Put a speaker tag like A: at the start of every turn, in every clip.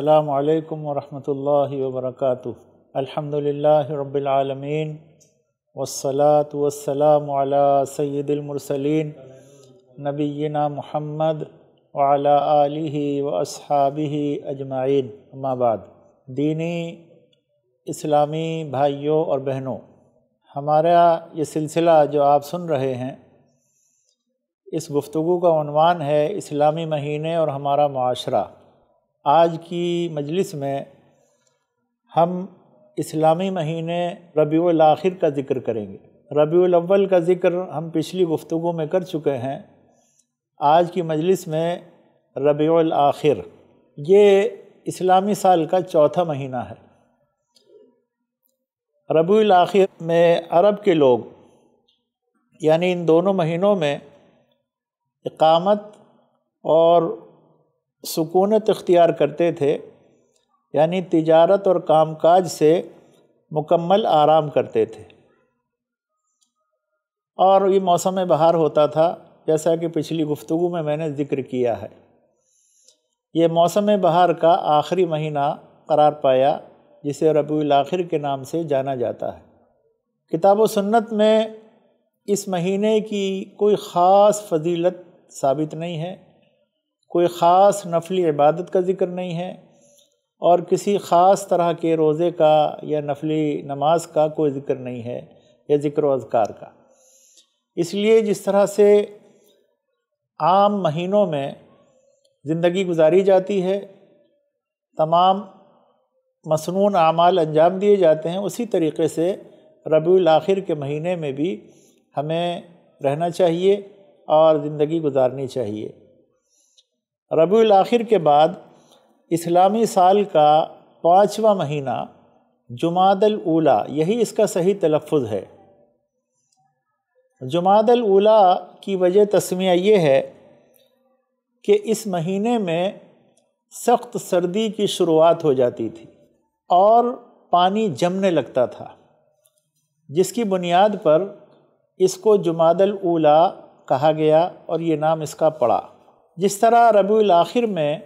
A: अल्लाम वरहमल वबरक अलहमदिल्ला रबालमीन वसलात वसलाम सैदुलमरसलिन नबीना महमद वाला आलि व असहाबी अजमाइन अम्माबाद दीनी इस्लामी भाइयों और बहनों हमारा ये सिलसिला जो आप सुन रहे हैं इस गुफ्तु का अनवान है इस्लामी महीने और हमारा माशरा आज की मजलिस में हम इस्लामी महीने रबी आखिर का ज़िक्र करेंगे रबी अव्वल का ज़िक्र हम पिछली गुफ्तु में कर चुके हैं आज की मजलिस में रबी आखिर ये इस्लामी साल का चौथा महीना है रबील आखिर में अरब के लोग यानी इन दोनों महीनों में इकामत और सुकूनत इख्तियार करते थे यानी तिजारत और कामकाज से मुकम्मल आराम करते थे और ये मौसम बहार होता था जैसा कि पिछली गुफ्तु में मैंने ज़िक्र किया है ये मौसम बहार का आखिरी महीना करार पाया जिसे रबील आखिर के नाम से जाना जाता है किताब व सुन्नत में इस महीने की कोई ख़ास फजीलत साबित नहीं है कोई ख़ास नफली इबादत का ज़िक्र नहीं है और किसी ख़ास तरह के रोज़े का या नफली नमाज का कोई ज़िक्र नहीं है या ज़िक्र अजकार का इसलिए जिस तरह से आम महीनों में ज़िंदगी गुजारी जाती है तमाम मसनून अमाल अंजाम दिए जाते हैं उसी तरीके से रबील आखिर के महीने में भी हमें रहना चाहिए और ज़िंदगी गुजारनी चाहिए रबी आखिर के बाद इस्लामी साल का पाँचवा महीना जुमादल उला यही इसका सही तलफ़ है जुमादल उला की वजह तस्मिया ये है कि इस महीने में सख्त सर्दी की शुरुआत हो जाती थी और पानी जमने लगता था जिसकी बुनियाद पर इसको जुमादल उला कहा गया और ये नाम इसका पड़ा जिस तरह रबी आखिर में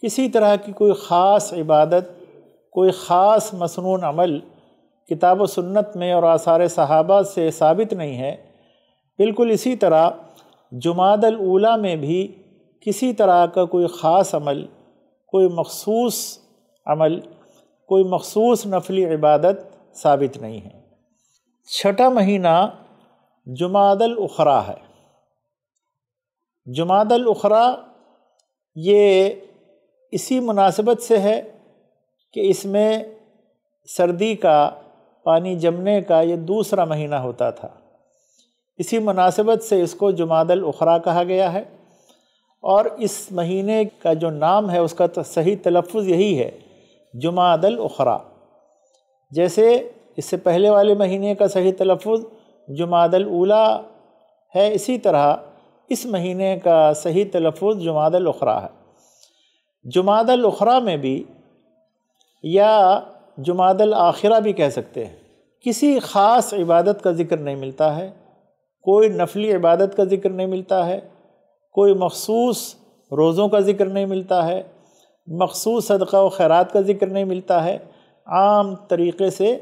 A: किसी तरह की कोई ख़ास इबादत कोई ख़ास मसनून अमल किताब व सुन्नत में और आसार सहाबा से साबित नहीं है बिल्कुल इसी तरह जुमादल में भी किसी तरह का कोई ख़ास अमल कोई मखसूस अमल कोई मखसूस नफली इबादत साबित नहीं है छठा महीना जुमादल उखरा है जमादल उखरा ये इसी मुनासिबत से है कि इसमें सर्दी का पानी जमने का ये दूसरा महीना होता था इसी मुनासिबत से इसको जमादल उखरा कहा गया है और इस महीने का जो नाम है उसका सही तलफ़ यही है जुमादल उखरा जैसे इससे पहले वाले महीने का सही तलफ़ जुमादल उला है इसी तरह इस महीने का सही तलफ़ अखरा है जुमादलखरा में भी या जुमादल आखिरा भी कह सकते हैं किसी ख़ास इबादत का ज़िक्र नहीं मिलता है कोई नफली इबादत का ज़िक्र नहीं मिलता है कोई मखसूस रोज़ों का ज़िक्र नहीं मिलता है मखसूस सदक़ा व खैरात का ज़िक्र नहीं मिलता है आम तरीक़े से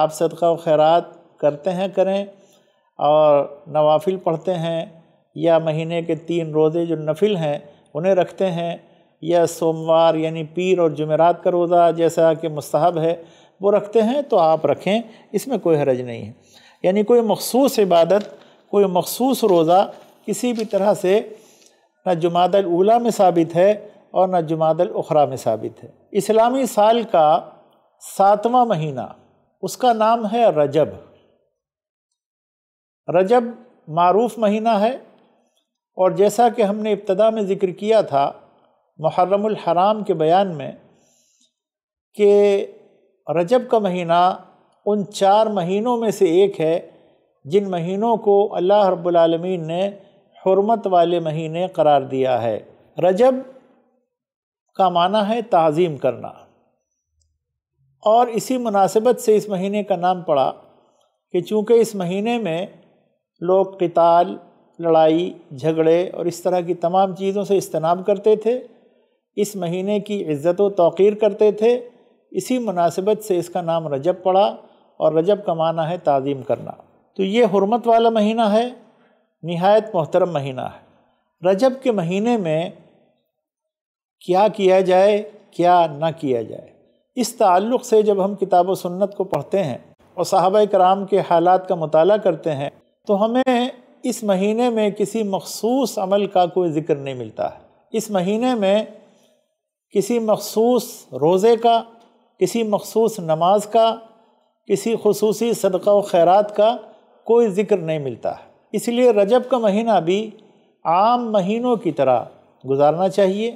A: आप सदक़ा व खैरात करते हैं करें और नवाफिल पढ़ते हैं या महीने के तीन रोज़े जो नफिल हैं उन्हें रखते हैं या सोमवार यानी पीर और जुमेरात का रोज़ा जैसा कि मुस्तहब है वो रखते हैं तो आप रखें इसमें कोई हरज नहीं है यानी कोई मखसूस इबादत कोई मखसूस रोज़ा किसी भी तरह से न जुमादल उला में साबित है और न जुमादल उखरा में साबित है इस्लामी साल का सातवां महीना उसका नाम है रजब रजब मरूफ महीना है और जैसा कि हमने इब्तदा में ज़िक्र किया था मुहर्रमुल हराम के बयान में कि रजब का महीना उन चार महीनों में से एक है जिन महीनों को अल्लाह रब्बुलमीन ने हरमत वाले महीने करार दिया है रजब का माना है तज़ीम करना और इसी मुनासिबत से इस महीने का नाम पड़ा कि चूँकि इस महीने में लोग किताल लड़ाई झगड़े और इस तरह की तमाम चीज़ों से इज्तनाब करते थे इस महीने की इज़्ज़त व तोक़ीर करते थे इसी मुनासिबत से इसका नाम रजब पड़ा और रजब का माना है तज़ीम करना तो ये हरमत वाला महीना है नहायत मोहतरम महीना है रजब के महीने में क्या किया जाए क्या ना किया जाए इस ताल्लुक़ से जब हम किताब व सुन्नत को पढ़ते हैं और साहब कराम के हालात का मताल करते हैं तो हमें इस महीने में किसी मखसूस अमल का कोई ज़िक्र नहीं मिलता है इस महीने में किसी मखसूस रोज़े का किसी मखसूस नमाज का किसी खसूसी सदका व खैरात का कोई ज़िक्र नहीं मिलता है इसलिए रजब का महीना भी आम महीनों की तरह गुजारना चाहिए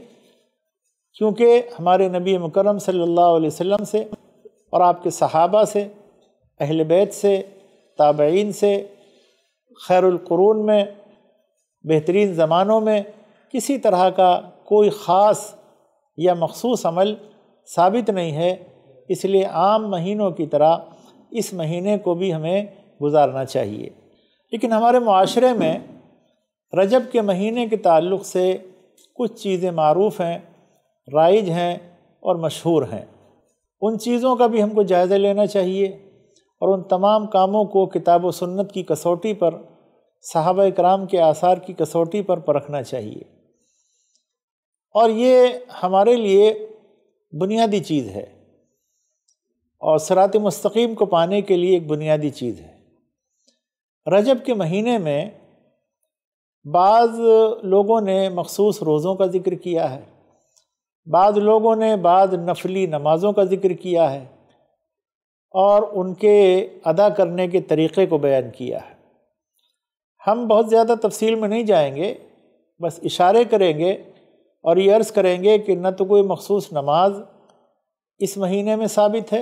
A: क्योंकि हमारे नबी मुकरम सल्लल्लाहु अलैहि वसल्लम से और आपके सहाबा से अहल बैत से ताबईन से खैरक़रून में बेहतरीन ज़मानों में किसी तरह का कोई ख़ास या मखसूस अमल साबित नहीं है इसलिए आम महीनों की तरह इस महीने को भी हमें गुजारना चाहिए लेकिन हमारे माशरे में रजब के महीने के ताल्लुक़ से कुछ चीज़ें मरूफ़ हैं राइज हैं और मशहूर हैं उन चीज़ों का भी हमको जायज़ा लेना चाहिए और उन तमाम कामों को किताब व सुन्नत की कसौटी पर साहब कराम के आसार की कसौटी पर परखना चाहिए और ये हमारे लिए बुनियादी चीज़ है और सरात मस्तकीम को पाने के लिए एक बुनियादी चीज़ है रजब के महीने में बाज़ लोगों ने मखसूस रोज़ों का ज़िक्र किया है बाद लोगों ने बाद नफली नमाज़ों का ज़िक्र किया है और उनके अदा करने के तरीक़े को बयान किया है हम बहुत ज़्यादा तफसील में नहीं जाएंगे बस इशारे करेंगे और ये अर्ज़ करेंगे कि न तो कोई मखसूस नमाज इस महीने में साबित है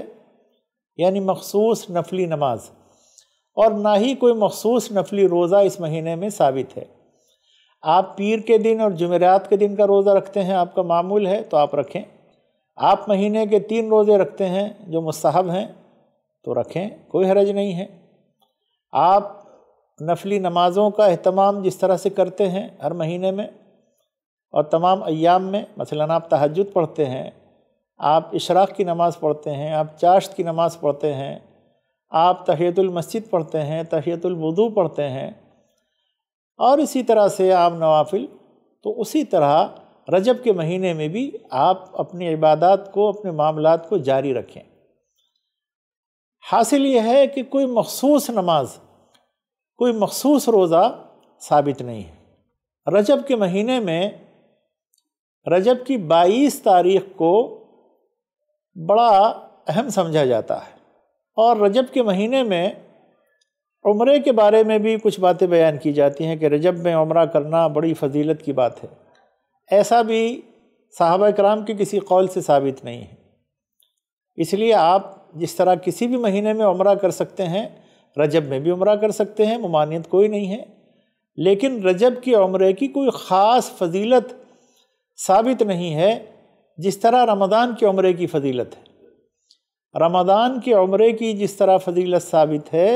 A: यानी मखसूस नफली नमाज और ना ही कोई मखसूस नफली रोज़ा इस महीने में साबित है आप पीर के दिन और जमेरात के दिन का रोज़ा रखते हैं आपका मामूल है तो आप रखें आप महीने के तीन रोज़े रखते हैं जो मस्ब हैं तो रखें कोई हरज नहीं है आप नफली नमाज़ों का अहतमाम जिस तरह से करते हैं हर महीने में और तमाम अयाम में मसला आप तहजद पढ़ते हैं आप इशराक़ की नमाज़ पढ़ते हैं आप चाश्त की नमाज़ पढ़ते हैं आप तहियतुलमस्जिद पढ़ते हैं तहियतुलवदू पढ़ते हैं और इसी तरह से आप नवाफिल तो उसी तरह रजब के महीने में भी आप अपनी इबादत को अपने मामला को जारी रखें हासिल ये है कि कोई मखसूस नमाज कोई मखसूस रोज़ा साबित नहीं है रजब के महीने में रजब की बाईस तारीख को बड़ा अहम समझा जाता है और रजब के महीने में उम्र के बारे में भी कुछ बातें बयान की जाती हैं कि रजब में उम्र करना बड़ी फजीलत की बात है ऐसा भी साहबा कराम के किसी कौल से साबित नहीं है इसलिए आप जिस तरह किसी भी महीने में उम्र कर सकते हैं रजब में भी उम्र कर सकते हैं ममानियत कोई नहीं है लेकिन रजब की उम्र की कोई ख़ास फजीलत साबित नहीं है जिस तरह रमदान की उम्र की फजीलत है रमदान की उम्र की जिस तरह फजीलत साबित है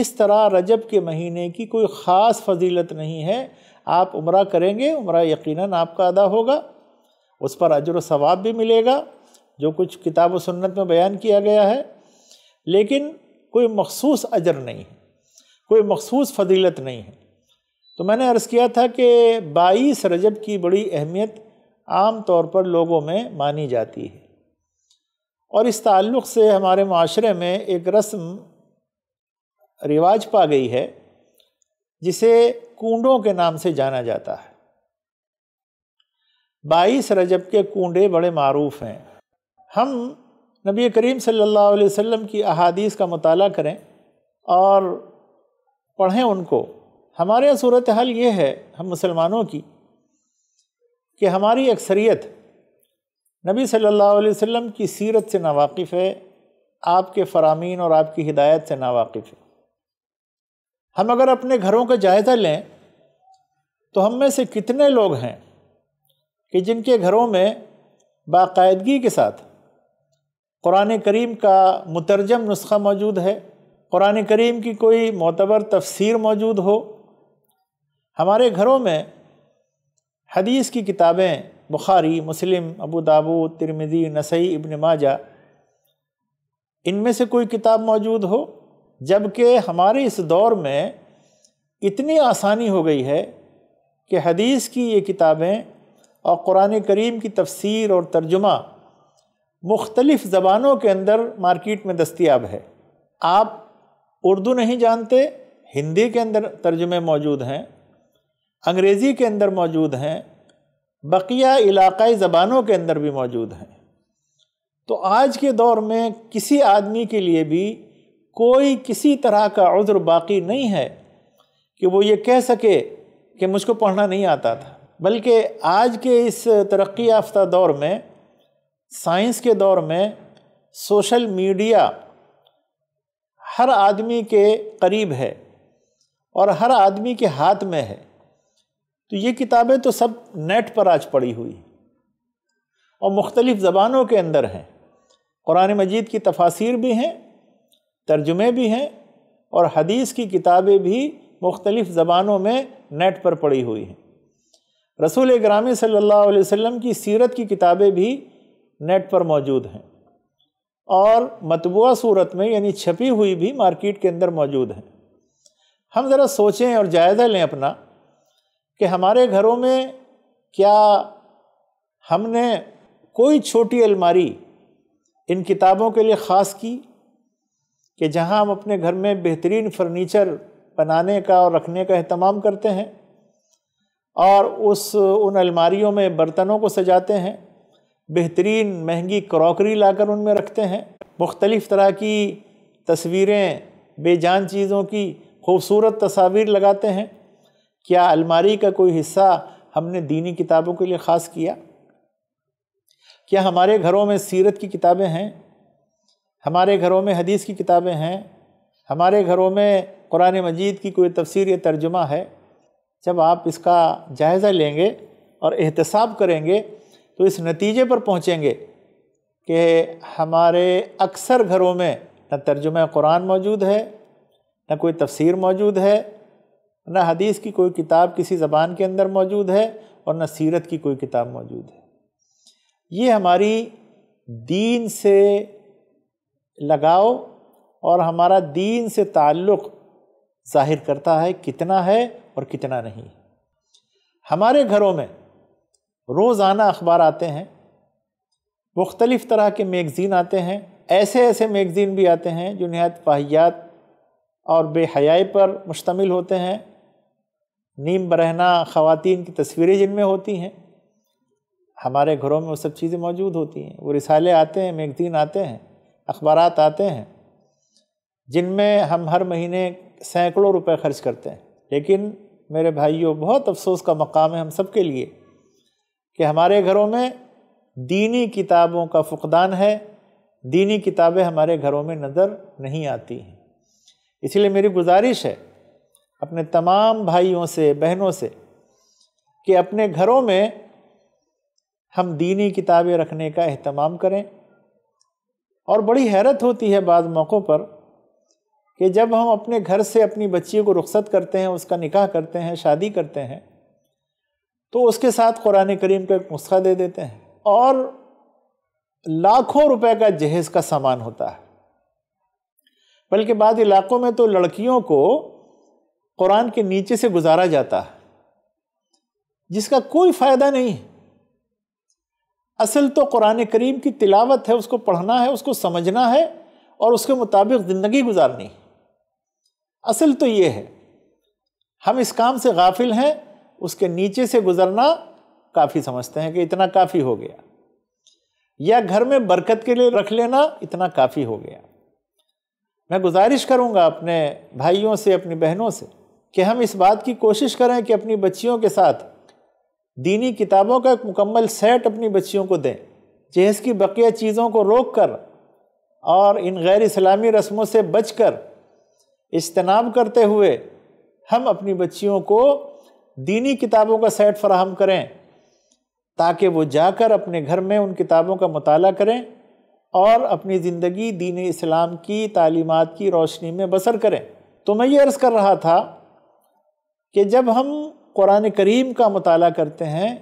A: इस तरह रजब के महीने की कोई ख़ास फजीलत नहीं है आप उम्र करेंगे उम्र यकीनन आपका अदा होगा उस पर अजर सवाब भी मिलेगा जो कुछ किताब सुन्नत में बयान किया गया है लेकिन कोई मखसूस अजर नहीं है कोई मखसूस फजीलत नहीं है तो मैंने अर्ज़ किया था कि बाईस रजब की बड़ी अहमियत आम तौर पर लोगों में मानी जाती है और इस ताल्लुक़ से हमारे माशरे में एक रस्म रिवाज पा गई है जिसे कुंडों के नाम से जाना जाता है बाईस रजब के कूडे बड़े मरूफ़ हैं हम नबी करीम सल्लल्लाहु अलैहि वसल्लम की अहादीस का मताल करें और पढ़ें उनको हमारे यहाँ सूरत हाल ये है हम मुसलमानों की कि हमारी अक्सरियत नबी सल्लल्लाहु अलैहि वसल्लम की सीरत से नावाकिफ़ है आपके फ़रामीन और आपकी हिदायत से नावाकिफ़ है हम अगर अपने घरों का जायज़ा लें तो हम में से कितने लोग हैं कि जिनके घरों में बाकायदगी के साथ क़ुरान करीम का मुतरजम नुस्खा मौजूद है क़ुरान करीम की कोई मोतबर तफसीर मौजूद हो हमारे घरों में हदीस की किताबें बुखारी मुस्लिम अबू दाबू तिरमिदी नसई इब्न माजा इनमें से कोई किताब मौजूद हो जबकि हमारे इस दौर में इतनी आसानी हो गई है कि हदीस की ये किताबें और क़ुरान करीम की तफसीर और तर्जुमा मुख्तलिफ़ ज़बानों के अंदर मार्केट में दस्तियाब है आप उर्दू नहीं जानते हिंदी के अंदर तर्जुमे मौजूद हैं अंग्रेज़ी के अंदर मौजूद हैं बकिया इलाक़ाई ज़बानों के अंदर भी मौजूद हैं तो आज के दौर में किसी आदमी के लिए भी कोई किसी तरह का उज़्र बाकी नहीं है कि वो ये कह सके कि मुझको पढ़ना नहीं आता था बल्कि आज के इस तरक्याफ्ता याफ्ता दौर में साइंस के दौर में सोशल मीडिया हर आदमी के करीब है और हर आदमी के हाथ में है तो ये किताबें तो सब नेट पर आज पड़ी हुई और मुख्तलिफ़ ज़बानों के अंदर हैं कुरान मजीद की तफासिर भी हैं तर्जुमे भी हैं और हदीस की किताबें भी मुख्तलिफ़ ज़बानों में नेट पर पड़ी हुई हैं रसूल ग्रामी सल्लल्लाहु अलैहि वसल्लम की सीरत की किताबें भी नेट पर मौजूद हैं और मतबूा सूरत में यानी छपी हुई भी मार्केट के अंदर मौजूद हैं हम ज़रा सोचें और जायज़ा लें अपना कि हमारे घरों में क्या हमने कोई छोटी अलमारी इन किताबों के लिए ख़ास की कि जहां हम अपने घर में बेहतरीन फर्नीचर बनाने का और रखने का अहतमाम करते हैं और उस उन अलमारियों में बर्तनों को सजाते हैं बेहतरीन महंगी क्रॉकरी लाकर उनमें रखते हैं मुख्तलिफ़ तरह की तस्वीरें बेजान चीज़ों की खूबसूरत तस्वीर लगाते हैं क्या अलमारी का कोई हिस्सा हमने दीनी किताबों के लिए ख़ास किया क्या हमारे घरों में सीरत की किताबें हैं हमारे घरों में हदीस की किताबें हैं हमारे घरों में कुरान मजीद की कोई तफसीर या तर्जुमा है जब आप इसका जायज़ा लेंगे और एहतसाब करेंगे तो इस नतीजे पर पहुँचेंगे कि हमारे अक्सर घरों में न तर्जुम कुरान मौजूद है न कोई तफसीर मौजूद है न हदीस की कोई किताब किसी ज़बान के अंदर मौजूद है और न सीरत की कोई किताब मौजूद है ये हमारी दीन से लगाओ और हमारा दीन से ताल्लुक़ ज़ाहिर करता है कितना है और कितना नहीं हमारे घरों में रोज़ाना अखबार आते हैं मुख्तलिफ़ तरह के मैगज़ीन आते हैं ऐसे ऐसे मैगज़ीन भी आते हैं जो नहायत फाहियात और बेहयाई पर मुश्तमिल होते हैं नीम बरहना ख़वातीन की तस्वीरें जिनमें होती हैं हमारे घरों में वो सब चीज़ें मौजूद होती हैं वो रिसाले आते हैं मैगज़ीन आते हैं अखबार आते हैं जिनमें हम हर महीने सैकड़ों रुपए खर्च करते हैं लेकिन मेरे भाइयों बहुत अफसोस का मकाम है हम सब के लिए कि हमारे घरों में दीनी किताबों का फुकदान है दीनी किताबें हमारे घरों में नज़र नहीं आती हैं इसलिए मेरी गुजारिश है अपने तमाम भाइयों से बहनों से कि अपने घरों में हम दीनी किताबें रखने का अहतमाम करें और बड़ी हैरत होती है बाद मौक़ों पर कि जब हम अपने घर से अपनी बच्ची को रुखसत करते हैं उसका निकाह करते हैं शादी करते हैं तो उसके साथ कुरान करीम का एक नुस्खा दे देते हैं और लाखों रुपए का जहेज का सामान होता है बल्कि बाद इलाकों में तो लड़कियों को कुरान के नीचे से गुजारा जाता है जिसका कोई फ़ायदा नहीं असल तो कुरान करीम की तिलावत है उसको पढ़ना है उसको समझना है और उसके मुताबिक ज़िंदगी गुजारनी असल तो ये है हम इस काम से गाफिल हैं उसके नीचे से गुजरना काफ़ी समझते हैं कि इतना काफ़ी हो गया या घर में बरकत के लिए रख लेना इतना काफ़ी हो गया मैं गुजारिश करूंगा अपने भाइयों से अपनी बहनों से कि हम इस बात की कोशिश करें कि अपनी बच्चियों के साथ दीनी किताबों का एक मुकम्मल सेट अपनी बच्चियों को दें जहेज़ की बकिया चीज़ों को रोक कर और इन गैर इस्लामी रस्मों से बच कर इज्तनाब करते हुए हम अपनी बच्चियों को दीनी किताबों का सेट फराहम करें ताकि वो जाकर अपने घर में उन किताबों का मताल करें और अपनी ज़िंदगी दीन इस्लाम की तालीमत की रोशनी में बसर करें तो मैं ये अर्ज़ कर रहा था कि जब हम कुरान करीम का मताल करते हैं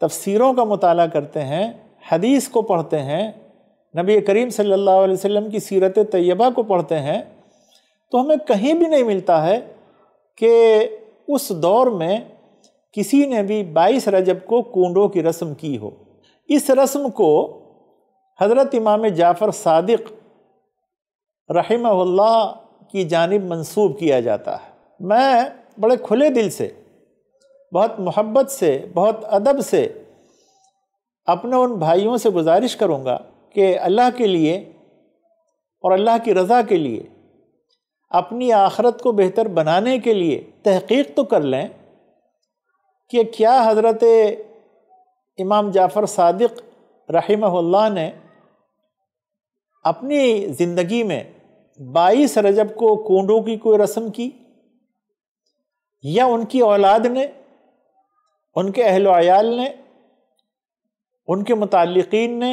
A: तफसीरों का मताल करते हैं हदीस को पढ़ते हैं नबी करीम सल्लल्लाहु अलैहि वसल्लम की सीरत तयबा को पढ़ते हैं तो हमें कहीं भी नहीं मिलता है कि उस दौर में किसी ने भी 22 रजब को कूडों की रस्म की हो इस रस्म को हज़रत इमाम जाफ़र सादिक रहमल्ला की जानब मंसूब किया जाता है मैं बड़े खुले दिल से बहुत मोहब्बत से बहुत अदब से अपने उन भाइयों से गुजारिश करूँगा कि अल्लाह के लिए और अल्लाह की रज़ा के लिए अपनी आखरत को बेहतर बनाने के लिए तहकीक तो कर लें कि क्या हज़रत इमाम जाफ़र सादिक रहीमहुल्लाह ने अपनी ज़िंदगी में बाईस रजब को कोंडों की कोई रस्म की या उनकी औलाद ने उनके अहल आयाल ने उनके मुतक़ीन ने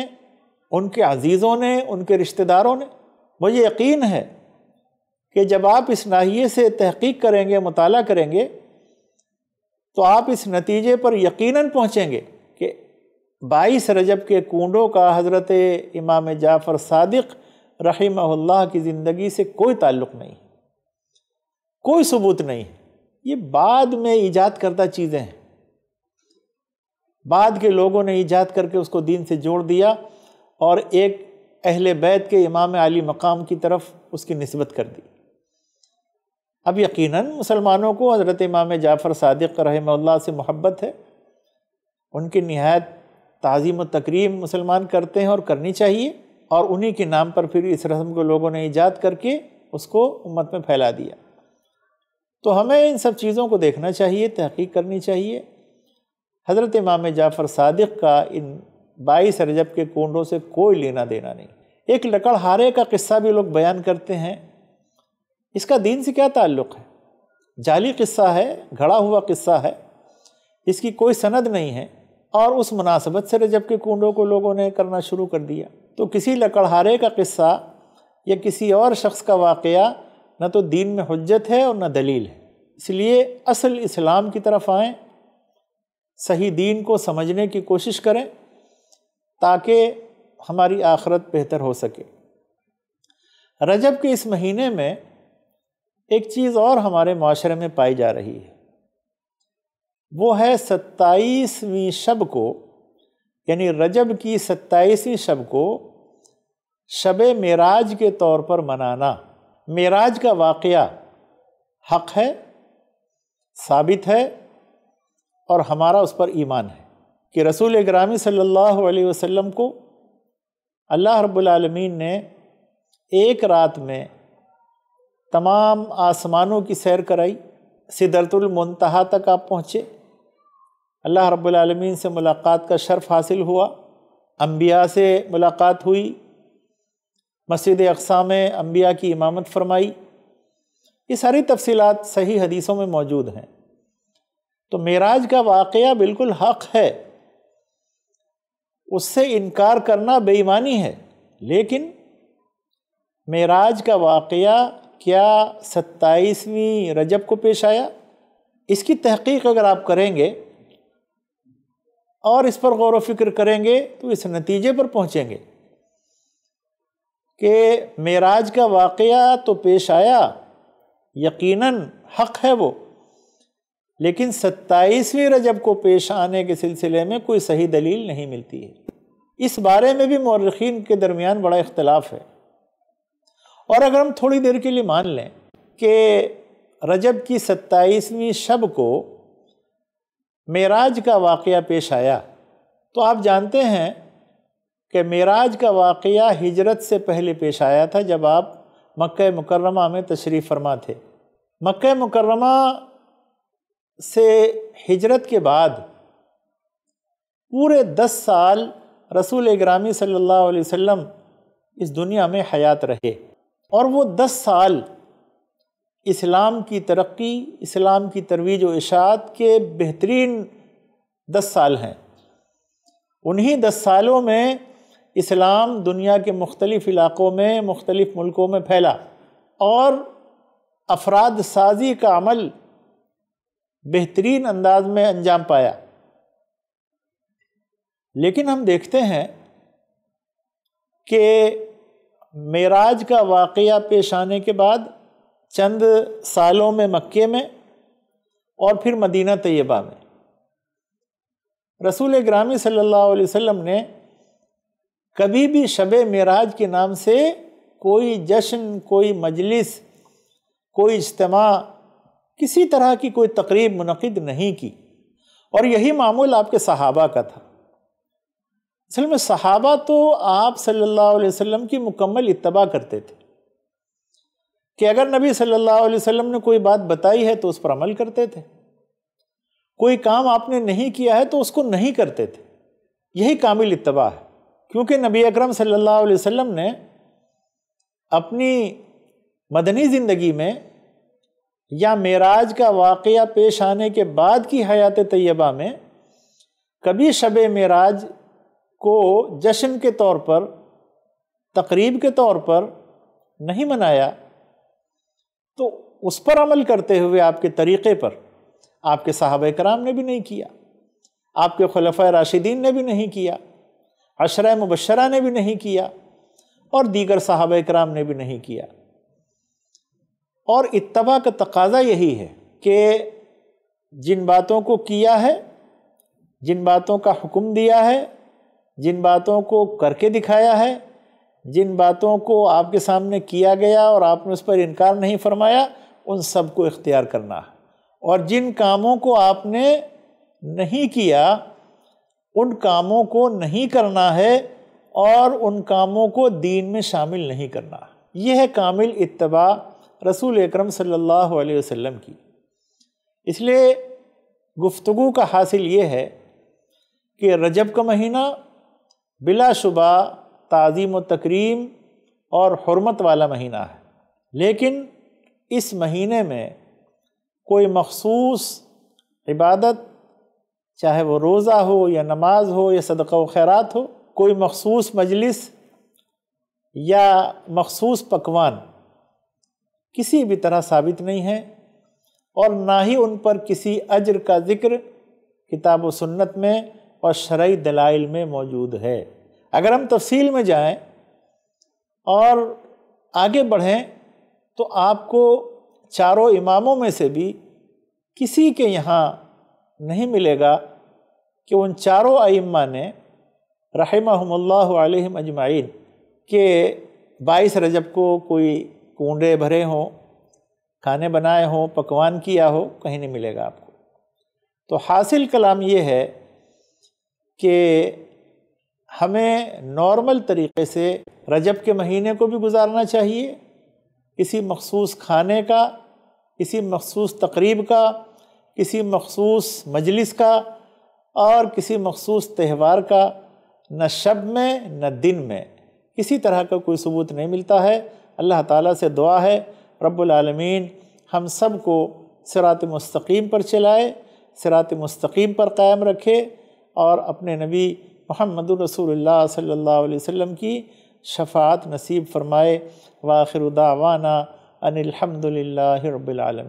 A: उनके अजीज़ों ने उनके रिश्तेदारों ने मुझे यकीन है कि जब आप इस नाहिए से तहकीक करेंगे मताल करेंगे तो आप इस नतीजे पर यकीनन पहुँचेंगे कि बाईस रजब के कूडों का हज़रत इमाम जाफ़र सदक रही की ज़िंदगी से कोई ताल्लुक़ नहीं कोई सबूत नहीं ये बाद में ईजाद करता चीज़ें हैं बाद के लोगों ने ईजाद करके उसको दीन से जोड़ दिया और एक अहल बैत के इमाम आली मकाम की तरफ उसकी नस्बत कर दी अब यकीनन मुसलमानों को हज़रत इमाम जाफ़र सदक़ रहमल्ला से मोहब्बत है उनकी नहायत तज़ीम व तकरीम मुसलमान करते हैं और करनी चाहिए और उन्हीं के नाम पर फिर इस रस्म को लोगों ने ईजाद करके उसको उम्मत में फैला दिया तो हमें इन सब चीज़ों को देखना चाहिए तहकीक करनी चाहिए हज़रत इमाम जाफ़र सदक़ का इन बाईस रजब के कोंडों से कोई लेना देना नहीं एक लकड़हारे का किस्सा भी लोग बयान करते हैं इसका दीन से क्या ताल्लुक़ है जाली किस्सा है घड़ा हुआ किस्सा है इसकी कोई सनद नहीं है और उस मुनासबत से रजब के कुंडों को लोगों ने करना शुरू कर दिया तो किसी लकड़हारे का किस्सा या किसी और शख्स का वाक़ न तो दीन में हजत है और न दलील है इसलिए असल इस्लाम की तरफ आएँ सही दीन को समझने की कोशिश करें ताकि हमारी आखरत बेहतर हो सके रजब के इस महीने में एक चीज़ और हमारे माशरे में पाई जा रही है वो है सत्ताईसवीं शब को यानी रजब की सत्ताईसवीं शब को शब मराज के तौर पर मनाना मराज का वाक़ हक है साबित है और हमारा उस पर ईमान है कि रसूल ग्रामी सल्लल्लाहु अलैहि वसल्लम को अल्लाह रब्बुल रबालमीन ने एक रात में तमाम आसमानों की सैर कराई सिदरतुलमतहा तक आप पहुँचे अल्लाह रब्बुल रबालमीन से मुलाकात का शर्फ हासिल हुआ अम्बिया से मुलाकात हुई मस्जिद अकसा में अम्बिया की इमामत फरमाई ये सारी तफसीलात सही हदीसों में मौजूद हैं तो मेराज का वाक़ बिल्कुल हक़ है उससे इनकार करना बेईमानी है लेकिन मेराज का वाक़ क्या सत्ताईसवीं रजब को पेश आया इसकी तहकीक अगर आप करेंगे और इस पर गौर फिक्र करेंगे तो इस नतीजे पर पहुँचेंगे कि मेराज का वाक़ तो पेश आया यकीनन हक है वो लेकिन सत्ताईसवीं रजब को पेश आने के सिलसिले में कोई सही दलील नहीं मिलती है इस बारे में भी मौरखीन के दरमियान बड़ा इख्तलाफ है और अगर हम थोड़ी देर के लिए मान लें कि रजब की सत्ताईसवीं शब को मेराज का वाक़ पेश आया तो आप जानते हैं कि मेराज का वाक़ हिजरत से पहले पेश आया था जब आप मक् मुकरमा में तशरीफ़ फरमा थे मक् मुकरमा से हिजरत के बाद पूरे दस साल रसूल ग्रामी सल्लल्लाहु अलैहि वसल्लम इस दुनिया में हयात रहे और वो दस साल इस्लाम की तरक्की इस्लाम की तरवीज व इशात के बेहतरीन दस साल हैं उन्हीं दस सालों में इस्लाम दुनिया के मुख्तलिफ़ इलाक़ों में मुख्तलिफ़ मुल्कों में फैला और अफराद साजी का अमल बेहतरीन अंदाज में अंजाम पाया लेकिन हम देखते हैं कि मेराज का वाक़ पेश आने के बाद चंद सालों में मक्के में और फिर मदीना तैयबा में रसूल ग्रामी सल्लल्लाहु अलैहि वसल्लम ने कभी भी शब मेराज के नाम से कोई जश्न कोई मजलिस कोई इज्तम किसी तरह की कोई तकरीब मनद नहीं की और यही मामूल आपके सहाबा का था असल में सहाबा तो आप सल्लल्लाहु अलैहि वसल्लम की मुकम्मल इतबा करते थे कि अगर नबी सल्लल्लाहु अलैहि वसल्लम ने कोई बात बताई है तो उस पर अमल करते थे कोई काम आपने नहीं किया है तो उसको नहीं करते थे यही कामिल इतबा है क्योंकि नबी अकरम सल्लल्लाहु अलैहि वसल्लम ने अपनी मदनी ज़िंदगी में या मेराज का वाक़ पेश आने के बाद की हयात तैयबा में कभी शब मेराज को जश्न के तौर पर तकरीब के तौर पर नहीं मनाया तो उस पर अमल करते हुए आपके तरीक़े पर आपके साहब कराम ने भी नहीं किया आपके खलफ़ राशिदीन ने भी नहीं किया अशर मुबशरा ने भी नहीं किया और दीगर साहब कराम ने भी नहीं किया और इतबा का तकाजा यही है कि जिन बातों को किया है जिन बातों का हुक्म दिया है जिन बातों को करके दिखाया है जिन बातों को आपके सामने किया गया और आपने उस पर इनकार नहीं फरमाया उन सब को इख्तियार करना और जिन कामों को आपने नहीं किया उन कामों को नहीं करना है और उन कामों को दीन में शामिल नहीं करना यह है कामिल इत्तबा रसूल अकरम सल्लल्लाहु अलैहि वसल्लम की इसलिए गुफ्तगु का हासिल ये है कि रजब का महीना बिलाशुबा तज़ीम तकरीम और हरमत वाला महीना है लेकिन इस महीने में कोई मखसूस इबादत चाहे वो रोज़ा हो या नमाज हो या सदक़ व खैरत हो कोई मखसूस मजलिस या मखसूस पकवान किसी भी तरह साबित नहीं है और ना ही उन पर किसी अजर का ज़िक्र किताब व सुन्नत में और शरा दलाइल में मौजूद है अगर हम तफसील में जाएं और आगे बढ़ें तो आपको चारों इमामों में से भी किसी के यहाँ नहीं मिलेगा कि उन चारों आइम्मा ने रहमहमल्लाम अजमाइन के बाईस रजब को कोई कूडे भरे हों खाने बनाए हों पकवान किया हो कहीं नहीं मिलेगा आपको तो हासिल कलाम ये है कि हमें नॉर्मल तरीके से रजब के महीने को भी गुजारना चाहिए किसी मखसूस खाने का किसी मखसूस तकरीब का किसी मखसूस मजलिस का और किसी मखसूस त्यौहार का न शब में न दिन में किसी तरह का कोई सबूत नहीं मिलता है अल्लाह ताला से दुआ है रबालमीन हम सब को सिरात मस्तकीम पर चलाए सिरात मस्तकीम पर कायम रखे और अपने नबी महमद रसूल सल्ला वसम की शफात नसीब फ़रमाए वाखिर दावाना अनिलहमदिल्ला